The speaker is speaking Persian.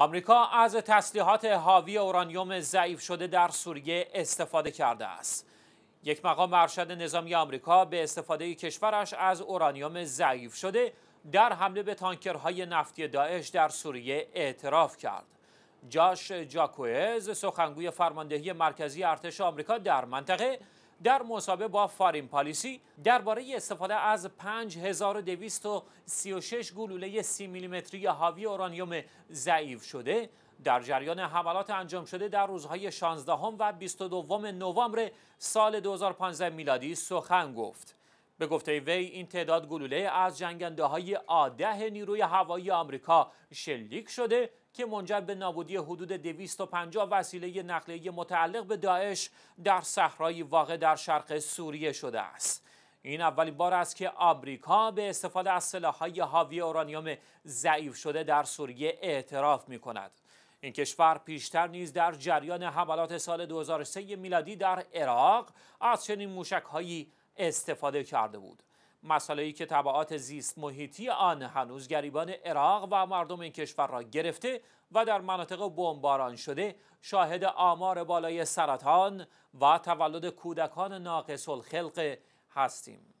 آمریکا از تسلیحات حاوی اورانیوم ضعیف شده در سوریه استفاده کرده است. یک مقام ارشد نظامی آمریکا به استفاده کشورش از اورانیوم ضعیف شده در حمله به تانکرهای نفتی داعش در سوریه اعتراف کرد. جاش جاکوئز سخنگوی فرماندهی مرکزی ارتش آمریکا در منطقه در مصابه با فارین پالیسی درباره استفاده از 5236 گلوله 30 میلیمتری هاوی اورانیوم ضعیف شده در جریان حملات انجام شده در روزهای 16 و 22 نوامبر سال 2015 میلادی سخن گفت. به گفته وی این تعداد گلوله از جنگنده های آده نیروی هوایی آمریکا شلیک شده که منجر به نابودی حدود 250 وسیله نقلیه متعلق به داعش در صحرای واقع در شرق سوریه شده است. این اولین بار است که آمریکا به استفاده از های حاوی اورانیوم ضعیف شده در سوریه اعتراف می کند. این کشور پیشتر نیز در جریان حملات سال 2003 میلادی در عراق از چنین موشکهایی استفاده کرده بود ای که طبعات زیست محیطی آن هنوز گریبان عراق و مردم این کشور را گرفته و در مناطق بمباران شده شاهد آمار بالای سرطان و تولد کودکان ناقص الخلق هستیم